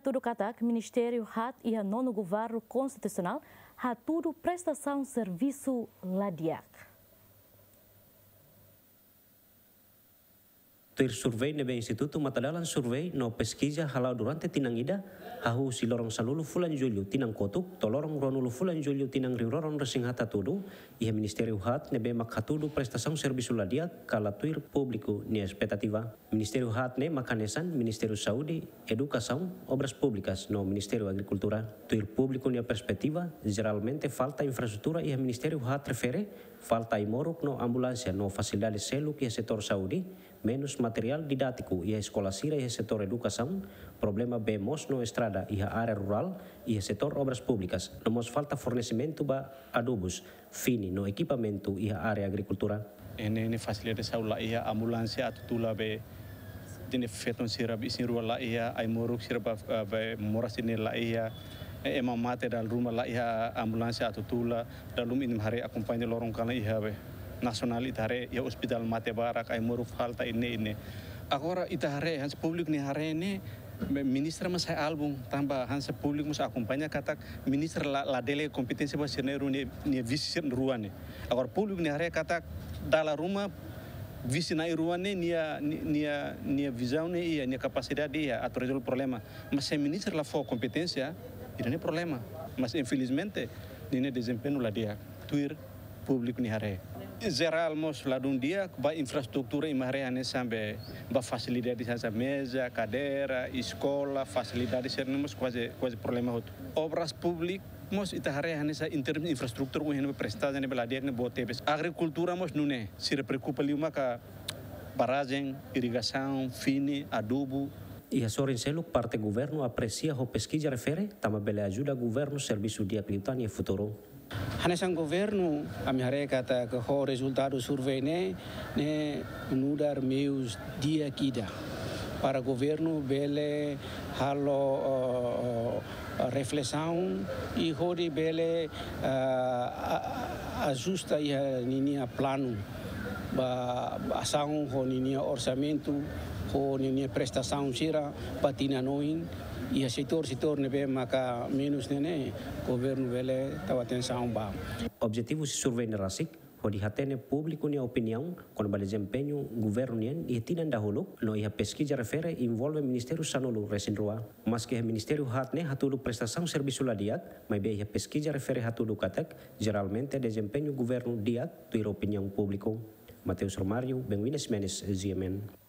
tudo Katak, Ministério Rat e a nono governo constitucional, há tudo prestação serviço ladiac. tir survei nebe institutu matadalan survei no peskija halau durante tinang ida hahu si lorong salulu fulan julio tinang kotuk lorong ronulu fulan julio tinang lorong resing hata tudu ia ministeri uhat nebe makhatudu prestasong servisu ladia kala tuir publiku ni expectativa ministeri uhat ne makanesan ministeri saudi edukasong obras publikas no ministeri agrikultura tuir publiku ni perspektiva generalmente falta infrastruktura ia ministeri uhat refere falta imoruk no ambulansia no fasilitas seluk ia setor saudi menos material didatiku ia sekolah sira ia setor edukasam problema bemos no estrada ia area rural ia setor obras publikas, nomos falta fornecimento ba adubus fini no equipamento ia area agricultura. En en facilidades aula y ambulancia atutula be dine feton sira isin sin rural iya ai moruk sirab be ini la iya e, emam mate dal rumah la iya ambulancia atutula dalum inim hari akompanye lorong kana iya be nasional itare ya hospital mate barak ay muruf halta ini ini agora itare hans publik ni hare ini ministra mas saya album tambah hans publik mas akompanya kata ministra la, la dele kompetensi mas janeiro ni ni ruane agora publik ni hare kata dala rumah visi nai ruane nia nia nia visão iya, e ia nia kapasitas ia a resolver problema mas se ministra la for kompetensi ya ini problema mas infelizmente ini desempenho la dia tuir Público nihare hari. Geral mos lá de um dia, a infraestrutura em Maré sampai ba facilidade essa mesa, cadeira, escola, facilidade ser nemos quase quase problema hot Obras públicas mos ita hari nessa em termos de infraestrutura o henu prestada ne beladia ne botebes. Agricultura mos nune, se preocupa liuma ka barragem, irrigação, fine, adubo, e a senhora selo parte governo, aprecia o pesquisa refere, também ajuda governo, serviço de acreditar e futuro. Hanessang governo, a minha kata que o resultado survei né, né, mudar meus dia aqui Para governo, bele halo eh, eh, reflexão e hori bele uh, eh, ajusta e a plano, ba ação com linha orçamento ni ni prestação sira patina noin ia setor setor nebe maka minus nene governo vele tawa tensão ba objetivo se survei di hatene publiko ni opinião con o desempenho governo nien e tinan dahulu no iha pesquisa refere involve ministerio sanolu resin resinrua mas que ministério hatne hatulu prestação servisu la diat mai be iha pesquisa refere hatulu katak geralmente desempenho governo tu tuir opinion publiko Mateus Romário, Benguines Menes, Ziemen.